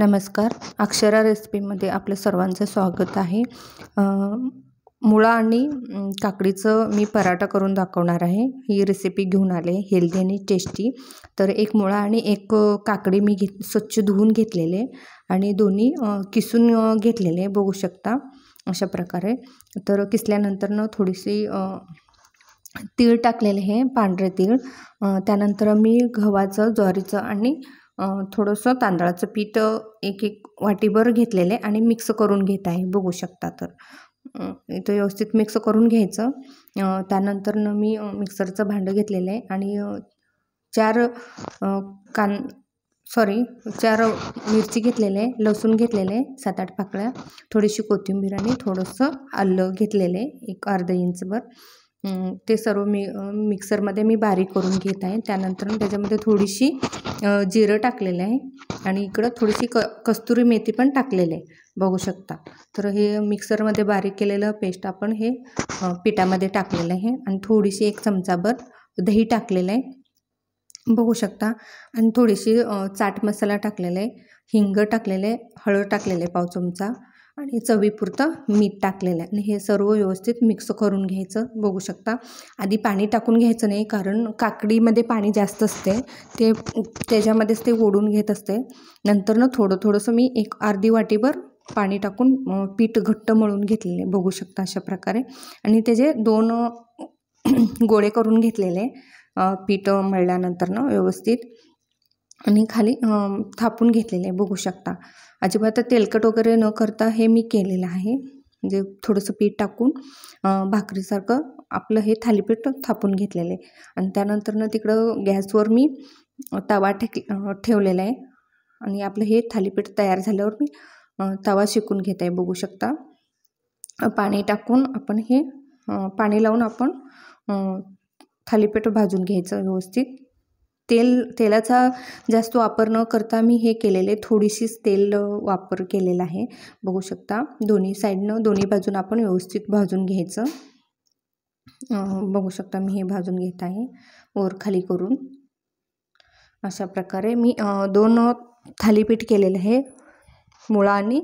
नमस्कार अक्षरा रेसिपीमध्ये आपलं सर्वांचं स्वागत आहे मुळा आणि काकडीचं मी पराठा करून दाखवणार आहे ही रेसिपी घेऊन आले हेल्दी आणि टेस्टी तर एक मुळा आणि एक काकडी मी घेत स्वच्छ धुवून घेतलेले आणि दोन्ही किसून घेतलेले बघू शकता अशा प्रकारे तर किसल्यानंतरनं थोडीशी तीळ टाकलेले हे पांढरे तीळ त्यानंतर मी गव्हाचं ज्वारीचं आणि थोडंसं तांदळाचं पीठ एक एक वाटीभर घेतलेले आणि मिक्स करून घेत आहे बघू शकता तर इथं व्यवस्थित मिक्स करून घ्यायचं त्यानंतरनं मी मिक्सरचं भांडं घेतलेलं आहे आणि चार कान सॉरी चार मिरची घेतलेले आहे लसूण घेतलेले आहे सात आठ पाकळ्या थोडीशी कोथिंबीर आणि थोडंसं आलं घेतलेलं आहे एक अर्धा इंचभर ते सर्व मी मिक्सरमध्ये मी बारीक करून घेत आहे त्यानंतर त्याच्यामध्ये थोडीशी जिरं टाकलेलं आहे आणि इकडं थोडीशी क कस्तुरी मेथी पण टाकलेली आहे बघू शकता तर हे मिक्सरमध्ये बारीक केलेलं पेस्ट आपण हे पिठामध्ये टाकलेलं आहे आणि थोडीशी एक चमचाभर दही टाकलेलं आहे बघू शकता आणि थोडीशी चाट मसाला टाकलेला आहे हिंग टाकलेलं आहे हळद टाकलेलं आहे पाव चमचा आणि चवीपुरतं मीठ टाकलेलं आहे आणि हे सर्व व्यवस्थित मिक्स करून घ्यायचं बघू शकता आधी पाणी टाकून घ्यायचं नाही कारण काकडीमध्ये पाणी जास्त असते ते त्याच्यामध्येच ते ओढून घेत असते ना थोडं थोडंसं मी एक अर्धी वाटीभर पाणी टाकून पीठ घट्ट मळून घेतलेले बघू शकता अशा प्रकारे आणि त्याचे दोन गोळे करून घेतलेले मळल्यानंतर मळल्यानंतरनं व्यवस्थित आणि खाली थापून घेतलेलं आहे बघू शकता अजिबात तेलकट वगैरे न करता हे मी केलेलं आहे म्हणजे थोडंसं पीठ टाकून भाकरीसारखं आपलं हे थालीपीठ थापून घेतलेलं आहे आणि त्यानंतरनं तिकडं गॅसवर मी तवा ठेक ठेवलेला आहे आणि आपलं हे थालीपीठ तयार झाल्यावर मी तवा शिकून घेत आहे बघू शकता पाणी टाकून आपण हे पाणी लावून आपण थालीपीठ भाजून घ्यायचं व्यवस्थित तेल तेलाचा जास्त वापर न करता मी हे केलेले थोडीशीच तेल वापर केलेला आहे बघू शकता दोन्ही साईडनं दोन्ही बाजून आपण व्यवस्थित भाजून घ्यायचं बघू शकता मी हे भाजून घेत आहे वर खाली करून अशा प्रकारे मी दोन थालीपीठ केलेलं आहे मुळा आणि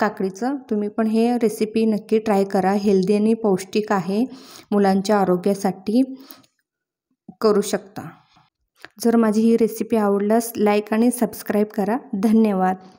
काकडीचं तुम्ही पण हे रेसिपी नक्की ट्राय करा हेल्दी आणि पौष्टिक आहे मुलांच्या आरोग्यासाठी करू शकता जर माझी ही रेसिपी आवडल्यास लाईक आणि सबस्क्राईब करा धन्यवाद